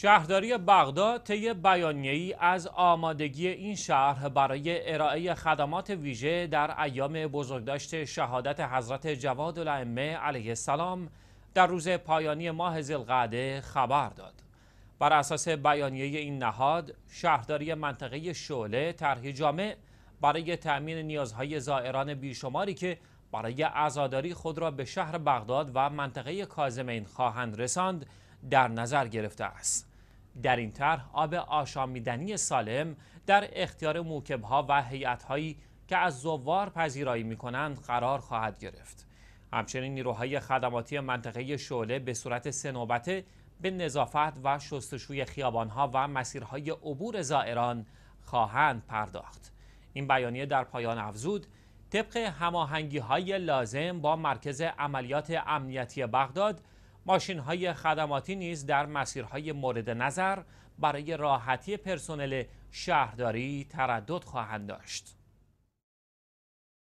شهرداری بغداد طی بیانیه‌ای از آمادگی این شهر برای ارائه خدمات ویژه در ایام بزرگداشت شهادت حضرت جواد الائمه علیه السلام در روز پایانی ماه ذوالقعده خبر داد. بر اساس بیانیه این نهاد، شهرداری منطقه شعله طرح جامع برای تأمین نیازهای زائران بیشماری که برای عزاداری خود را به شهر بغداد و منطقه کازمین خواهند رساند در نظر گرفته است. در این طرح آب آشامیدنی سالم در اختیار موکبها و هیئت‌هایی که از زوار پذیرایی می کنند قرار خواهد گرفت. همچنین نیروهای خدماتی منطقه شعله به صورت سنوبته به نظافت و شستشوی خیابانها و مسیرهای عبور زائران خواهند پرداخت. این بیانیه در پایان افزود طبق هماهنگی لازم با مرکز عملیات امنیتی بغداد ماشین های خدماتی نیز در مسیرهای مورد نظر برای راحتی پرسنل شهرداری تردد خواهند داشت.